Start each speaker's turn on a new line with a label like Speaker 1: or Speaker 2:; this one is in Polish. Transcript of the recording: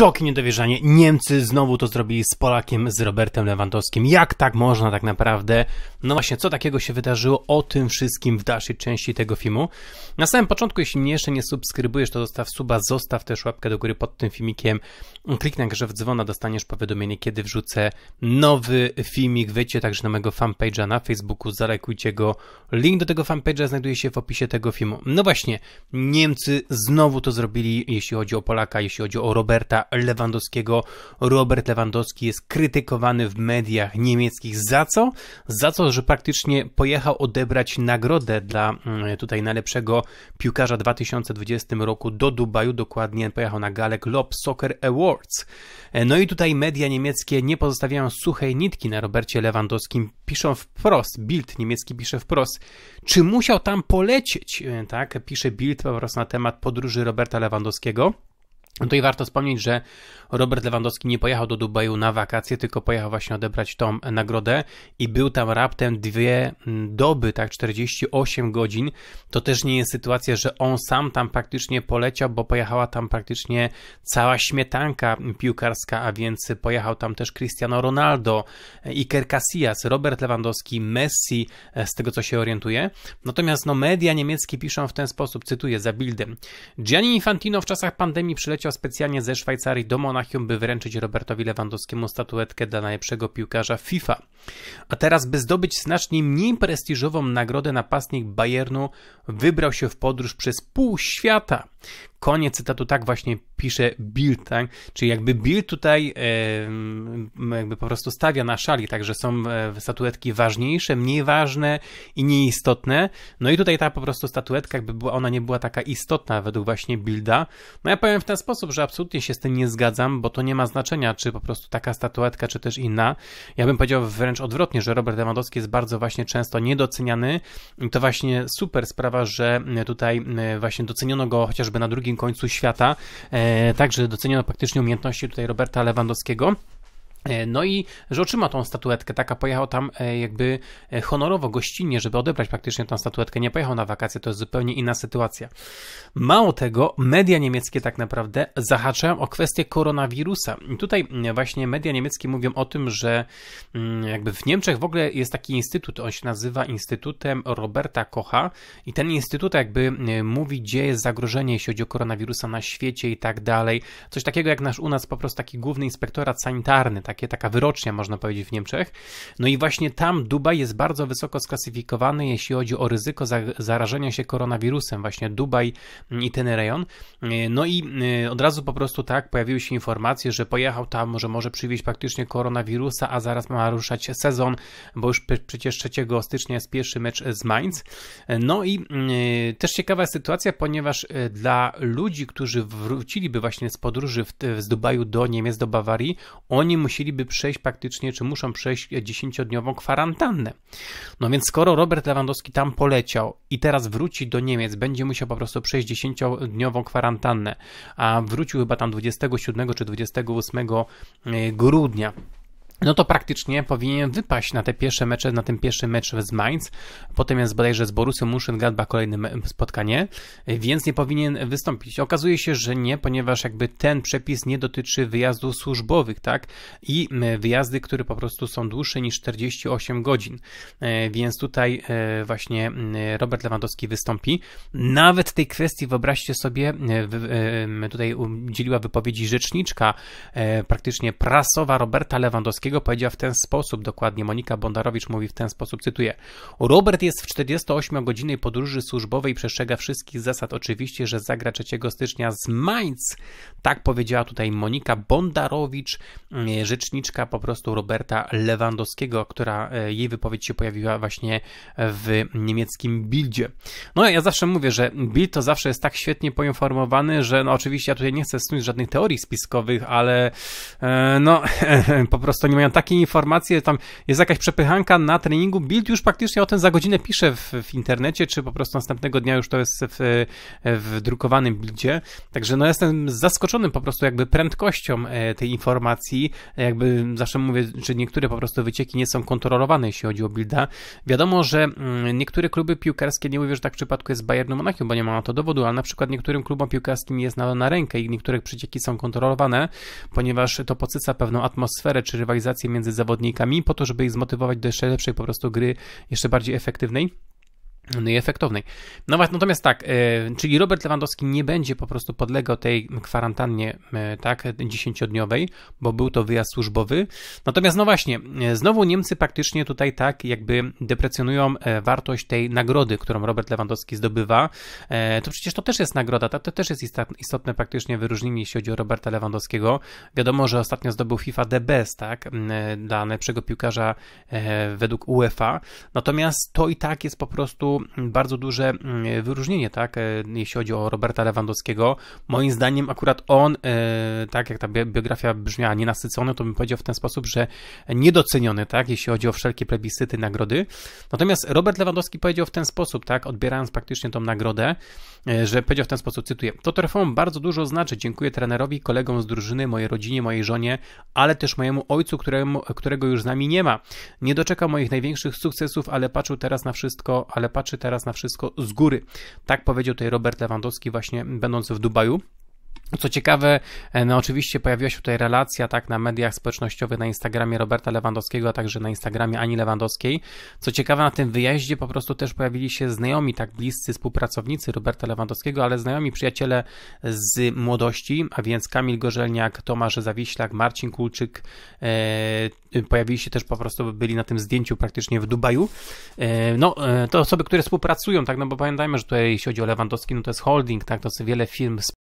Speaker 1: Szok i niedowierzanie. Niemcy znowu to zrobili z Polakiem, z Robertem Lewandowskim. Jak tak można tak naprawdę? No właśnie, co takiego się wydarzyło? O tym wszystkim w dalszej części tego filmu. Na samym początku, jeśli mnie jeszcze nie subskrybujesz, to zostaw suba, zostaw też łapkę do góry pod tym filmikiem. Kliknij także w dzwona, dostaniesz powiadomienie, kiedy wrzucę nowy filmik. Wejdźcie także na mojego fanpage'a na Facebooku, zalajkujcie go. Link do tego fanpage'a znajduje się w opisie tego filmu. No właśnie, Niemcy znowu to zrobili, jeśli chodzi o Polaka, jeśli chodzi o Roberta Lewandowskiego. Robert Lewandowski jest krytykowany w mediach niemieckich za co? Za to, że praktycznie pojechał odebrać nagrodę dla mm, tutaj najlepszego piłkarza w 2020 roku do Dubaju, dokładnie pojechał na galek Lob Soccer Awards. E, no i tutaj media niemieckie nie pozostawiają suchej nitki na Robercie Lewandowskim, piszą wprost, Bild niemiecki pisze wprost, czy musiał tam polecieć, e, tak, pisze Bild po prostu na temat podróży Roberta Lewandowskiego. No i warto wspomnieć, że Robert Lewandowski nie pojechał do Dubaju na wakacje, tylko pojechał właśnie odebrać tą nagrodę i był tam raptem dwie doby, tak 48 godzin. To też nie jest sytuacja, że on sam tam praktycznie poleciał, bo pojechała tam praktycznie cała śmietanka piłkarska, a więc pojechał tam też Cristiano Ronaldo, Iker Casillas, Robert Lewandowski, Messi, e, z tego co się orientuje. Natomiast no media niemieckie piszą w ten sposób, cytuję za Bildem. Gianni Infantino w czasach pandemii przyleciał specjalnie ze Szwajcarii do Monachium, by wręczyć Robertowi Lewandowskiemu statuetkę dla najlepszego piłkarza FIFA. A teraz, by zdobyć znacznie mniej prestiżową nagrodę, napastnik Bayernu wybrał się w podróż przez pół świata. Koniec cytatu, tak właśnie pisze Bild, tak? Czyli jakby Bild tutaj e, jakby po prostu stawia na szali, tak, że są e, statuetki ważniejsze, mniej ważne i nieistotne. No i tutaj ta po prostu statuetka, jakby była, ona nie była taka istotna według właśnie Bilda. No ja powiem w ten sposób, że absolutnie się z tym nie zgadzam, bo to nie ma znaczenia, czy po prostu taka statuetka, czy też inna. Ja bym powiedział wręcz odwrotnie, że Robert Lewandowski jest bardzo właśnie często niedoceniany. I to właśnie super sprawa, że tutaj e, właśnie doceniono go chociaż chociażby na drugim końcu świata. E, także doceniono praktycznie umiejętności tutaj Roberta Lewandowskiego. E, no i że otrzyma tą statuetkę, taka pojechał tam e, jakby e, honorowo, gościnnie, żeby odebrać praktycznie tą statuetkę, nie pojechał na wakacje, to jest zupełnie inna sytuacja. Mało tego, media niemieckie tak naprawdę zahaczają o kwestię koronawirusa. I tutaj właśnie media niemieckie mówią o tym, że jakby w Niemczech w ogóle jest taki instytut, on się nazywa Instytutem Roberta Kocha i ten instytut jakby mówi, gdzie jest zagrożenie, jeśli chodzi o koronawirusa na świecie i tak dalej. Coś takiego jak nasz u nas po prostu taki główny inspektorat sanitarny, takie, taka wyrocznia można powiedzieć w Niemczech. No i właśnie tam Dubaj jest bardzo wysoko sklasyfikowany, jeśli chodzi o ryzyko za, zarażenia się koronawirusem, właśnie Dubaj i ten rejon. No i e, od razu po prostu tak pojawiły się informacje, że pojechał tam, że może przywieźć praktycznie koronawirusa, a zaraz ma ruszać sezon, bo już przecież 3 stycznia jest pierwszy mecz z Mainz. No i e, też ciekawa jest sytuacja, ponieważ e, dla ludzi, którzy wróciliby właśnie z podróży w, z Dubaju do Niemiec, do Bawarii, oni musieli musieliby przejść praktycznie, czy muszą przejść dziesięciodniową kwarantannę. No więc skoro Robert Lewandowski tam poleciał i teraz wróci do Niemiec, będzie musiał po prostu przejść dziesięciodniową kwarantannę, a wrócił chyba tam 27 czy 28 e, grudnia, no to praktycznie powinien wypaść na te pierwsze mecze, na ten pierwszy mecz z Mainz. Potem jest bodajże z Borussią gadba kolejne spotkanie, więc nie powinien wystąpić. Okazuje się, że nie, ponieważ jakby ten przepis nie dotyczy wyjazdów służbowych, tak? I wyjazdy, które po prostu są dłuższe niż 48 godzin. E, więc tutaj e, właśnie Robert Lewandowski wystąpi. Nawet tej kwestii, wyobraźcie sobie, e, tutaj udzieliła wypowiedzi rzeczniczka praktycznie prasowa Roberta Lewandowskiego, Kaminskiego powiedziała w ten sposób, dokładnie Monika Bondarowicz mówi w ten sposób, cytuję. Robert jest w 48-godzinnej podróży służbowej, przestrzega wszystkich zasad, oczywiście, że zagra 3 stycznia z Mainz. Tak powiedziała tutaj Monika Bondarowicz, e, rzeczniczka po prostu Roberta Lewandowskiego, która e, jej wypowiedź się pojawiła właśnie w niemieckim Bildzie. No ja zawsze mówię, że Bild to zawsze jest tak świetnie poinformowany, że no oczywiście ja tutaj nie chcę snuć żadnych teorii spiskowych, ale e, no po prostu nie mają takie informacje, tam jest jakaś przepychanka na treningu. bild już praktycznie o tym za godzinę pisze w, w internecie, czy po prostu następnego dnia już to jest w, w drukowanym bildzie. Także no jestem zaskoczony po prostu jakby prędkością e, tej informacji. Jakby zawsze mówię, że niektóre po prostu wycieki nie są kontrolowane, jeśli chodzi o bilda. Wiadomo, że mm, niektóre kluby piłkarskie, nie mówię, że tak w przypadku jest Bayernu Monachium, bo nie ma na to dowodu, ale na przykład niektórym klubom piłkarskim jest na, na rękę i niektórych przecieki są kontrolowane, ponieważ to podsyca pewną atmosferę czy rywalizację rywalizację między zawodnikami po to, żeby ich zmotywować do jeszcze lepszej po prostu gry, jeszcze bardziej efektywnej. No i efektownej. No właśnie, natomiast tak, e, czyli Robert Lewandowski nie będzie po prostu podlegał tej kwarantannie, e, tak, dziesięciodniowej, bo był to wyjazd służbowy. Natomiast no właśnie, e, znowu Niemcy praktycznie tutaj tak jakby deprecjonują wartość tej nagrody, którą Robert Lewandowski zdobywa. To przecież to też jest nagroda, to, to też jest istotne praktycznie wyróżnienie, jeśli chodzi o Roberta Lewandowskiego. Wiadomo, że ostatnio zdobył FIFA The Best, tak, dla najlepszego piłkarza według UEFA. Natomiast to i tak jest po prostu bardzo duże mm, wyróżnienie, tak, e, jeśli chodzi o Roberta Lewandowskiego. Moim zdaniem akurat on, e, tak jak ta biografia brzmiała, nienasycony, to bym powiedział w ten sposób, że niedoceniony, tak, jeśli chodzi o wszelkie plebiscyty, nagrody. Natomiast Robert Lewandowski powiedział w ten sposób, tak, odbierając praktycznie tą nagrodę, e, że powiedział w ten sposób, cytuję, to trofeum bardzo dużo znaczy, dziękuję trenerowi, kolegom z drużyny, mojej rodzinie, mojej żonie, ale też mojemu ojcu, któremu, którego już z nami nie ma. Nie doczekał moich największych sukcesów, ale patrzył teraz na wszystko, ale patrzył patrzy teraz na wszystko z góry. Tak powiedział tutaj Robert Lewandowski właśnie będąc w Dubaju. Co ciekawe, e, no oczywiście pojawiła się tutaj relacja tak na mediach społecznościowych, na Instagramie Roberta Lewandowskiego, a także na Instagramie Ani Lewandowskiej. Co ciekawe, na tym wyjeździe po prostu też pojawili się znajomi, tak bliscy współpracownicy Roberta Lewandowskiego, ale znajomi przyjaciele z młodości, a więc Kamil Gorzelniak, Tomasz Zawiślak, Marcin Kulczyk. E, pojawili się też po prostu, byli na tym zdjęciu praktycznie w Dubaju. E, no, e, to osoby, które współpracują, tak, no bo pamiętajmy, że tutaj jeśli chodzi o Lewandowski, no to jest holding, tak, to jest wiele firm